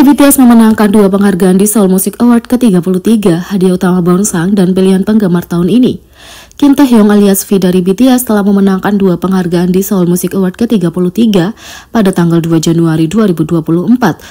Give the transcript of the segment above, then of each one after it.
BTS memenangkan dua penghargaan di Seoul Music Award ke-33, hadiah utama Bonsang dan pilihan penggemar tahun ini. Kim Taehyung alias V dari BTS telah memenangkan dua penghargaan di Seoul Music Award ke-33 pada tanggal 2 Januari 2024.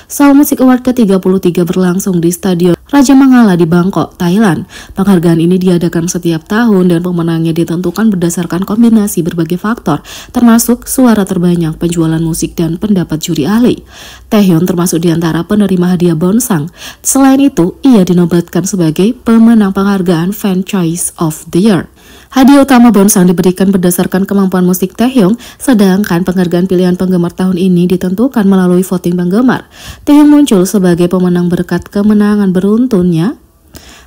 Seoul Music Award ke-33 berlangsung di Stadion Raja Mangala di Bangkok, Thailand. Penghargaan ini diadakan setiap tahun dan pemenangnya ditentukan berdasarkan kombinasi berbagai faktor, termasuk suara terbanyak, penjualan musik, dan pendapat juri ahli. Taehyung termasuk di antara penerima hadiah Bonsang. Selain itu, ia dinobatkan sebagai pemenang penghargaan Fan Choice of the Year. Hadiah utama bonsang diberikan berdasarkan kemampuan musik Taehyung, sedangkan penghargaan pilihan penggemar tahun ini ditentukan melalui voting penggemar. Taehyung muncul sebagai pemenang berkat kemenangan beruntunnya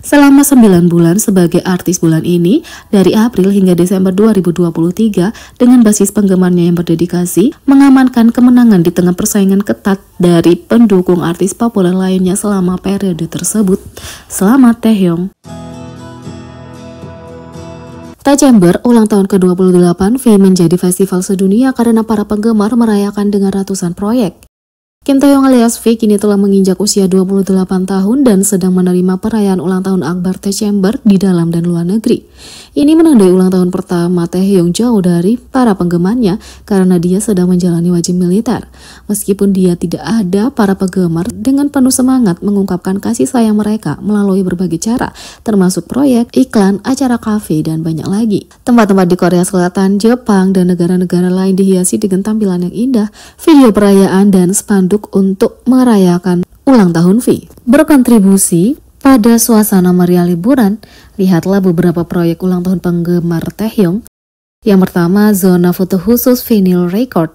Selama 9 bulan sebagai artis bulan ini, dari April hingga Desember 2023, dengan basis penggemarnya yang berdedikasi, mengamankan kemenangan di tengah persaingan ketat dari pendukung artis populer lainnya selama periode tersebut. Selamat Taehyung! Tak Chamber ulang tahun ke-28 V menjadi festival sedunia karena para penggemar merayakan dengan ratusan proyek. Kim Taeyong alias V kini telah menginjak usia 28 tahun dan sedang menerima perayaan ulang tahun Akbar T. Chamber di dalam dan luar negeri. Ini menandai ulang tahun pertama Taeyong jauh dari para penggemarnya karena dia sedang menjalani wajib militer. Meskipun dia tidak ada, para penggemar dengan penuh semangat mengungkapkan kasih sayang mereka melalui berbagai cara, termasuk proyek, iklan, acara kafe, dan banyak lagi. Tempat-tempat di Korea Selatan, Jepang, dan negara-negara lain dihiasi dengan tampilan yang indah, video perayaan, dan spanduk bentuk untuk merayakan ulang tahun V. Berkontribusi pada suasana meriah liburan, lihatlah beberapa proyek ulang tahun penggemar Taehyung. Yang pertama, zona foto khusus vinyl record.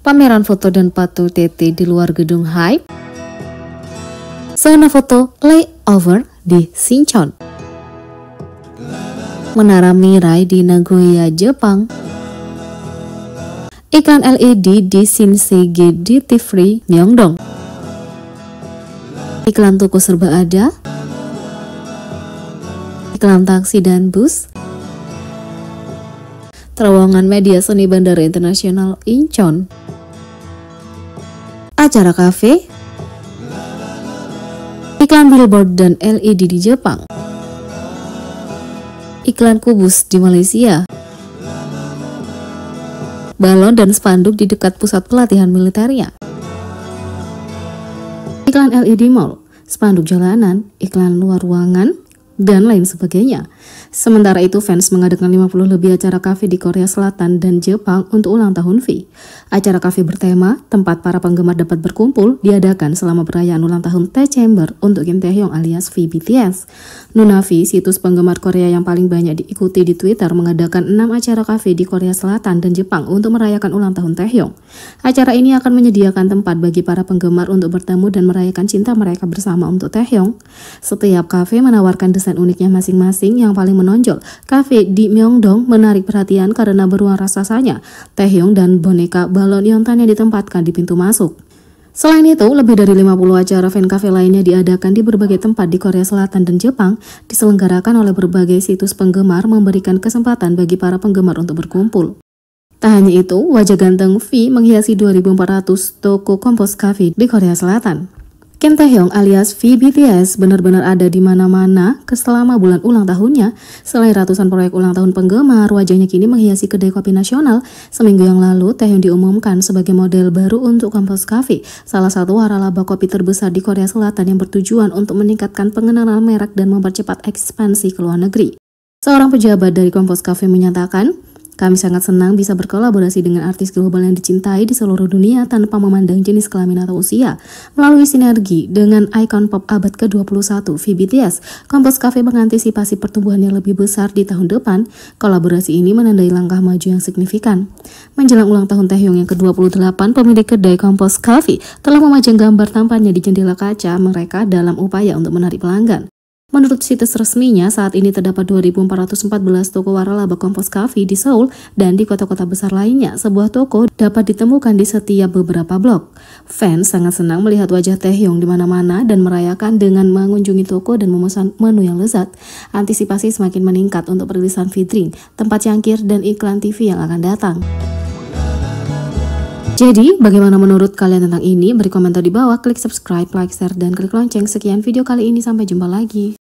Pameran foto dan patung TT di luar gedung Hype. Zona foto layover di Sinchon. Menara Mirai di Nagoya, Jepang. Iklan LED di Shinsegae DT Free Myeongdong. Iklan toko serba ada. Iklan taksi dan bus. Terowongan media seni Bandara Internasional Incheon. Acara kafe. Iklan billboard dan LED di Jepang. Iklan kubus di Malaysia balon dan spanduk di dekat pusat pelatihan militernya. Iklan LED mall, spanduk jalanan, iklan luar ruangan, dan lain sebagainya. Sementara itu, fans mengadakan 50 lebih acara kafe di Korea Selatan dan Jepang untuk ulang tahun V. Acara kafe bertema, tempat para penggemar dapat berkumpul, diadakan selama perayaan ulang tahun T Chamber untuk Kim Taehyung alias V BTS. Nuna V, situs penggemar Korea yang paling banyak diikuti di Twitter, mengadakan 6 acara kafe di Korea Selatan dan Jepang untuk merayakan ulang tahun Taehyung. Acara ini akan menyediakan tempat bagi para penggemar untuk bertemu dan merayakan cinta mereka bersama untuk Taehyung. Setiap kafe menawarkan Desain uniknya masing-masing yang paling menonjol, Cafe di Myeongdong menarik perhatian karena beruang raksasanya, Taehyung dan boneka balon yontan yang ditempatkan di pintu masuk. Selain itu, lebih dari 50 acara fan cafe lainnya diadakan di berbagai tempat di Korea Selatan dan Jepang, diselenggarakan oleh berbagai situs penggemar memberikan kesempatan bagi para penggemar untuk berkumpul. Tak hanya itu, wajah ganteng V menghiasi 2.400 toko kompos cafe di Korea Selatan. Kim Taehyung alias V BTS benar-benar ada di mana-mana selama bulan ulang tahunnya. Selain ratusan proyek ulang tahun penggemar, wajahnya kini menghiasi kedai kopi nasional. Seminggu yang lalu, Taehyung diumumkan sebagai model baru untuk Campus Coffee, salah satu waralaba kopi terbesar di Korea Selatan yang bertujuan untuk meningkatkan pengenalan merek dan mempercepat ekspansi ke luar negeri. Seorang pejabat dari Kompos Cafe menyatakan, kami sangat senang bisa berkolaborasi dengan artis global yang dicintai di seluruh dunia tanpa memandang jenis kelamin atau usia. Melalui sinergi dengan ikon pop abad ke-21 VBTS, Kompas Cafe mengantisipasi pertumbuhan yang lebih besar di tahun depan. Kolaborasi ini menandai langkah maju yang signifikan. Menjelang ulang tahun Taehyung yang ke-28, pemilik kedai Kompos Cafe telah memajang gambar tampannya di jendela kaca mereka dalam upaya untuk menarik pelanggan. Menurut situs resminya, saat ini terdapat 2.414 toko waralaba kompos kafe di Seoul dan di kota-kota besar lainnya. Sebuah toko dapat ditemukan di setiap beberapa blok. Fans sangat senang melihat wajah Taehyung di mana-mana dan merayakan dengan mengunjungi toko dan memesan menu yang lezat. Antisipasi semakin meningkat untuk perilisan fitring, tempat cangkir, dan iklan TV yang akan datang. Jadi, bagaimana menurut kalian tentang ini? Beri komentar di bawah, klik subscribe, like, share, dan klik lonceng. Sekian video kali ini, sampai jumpa lagi.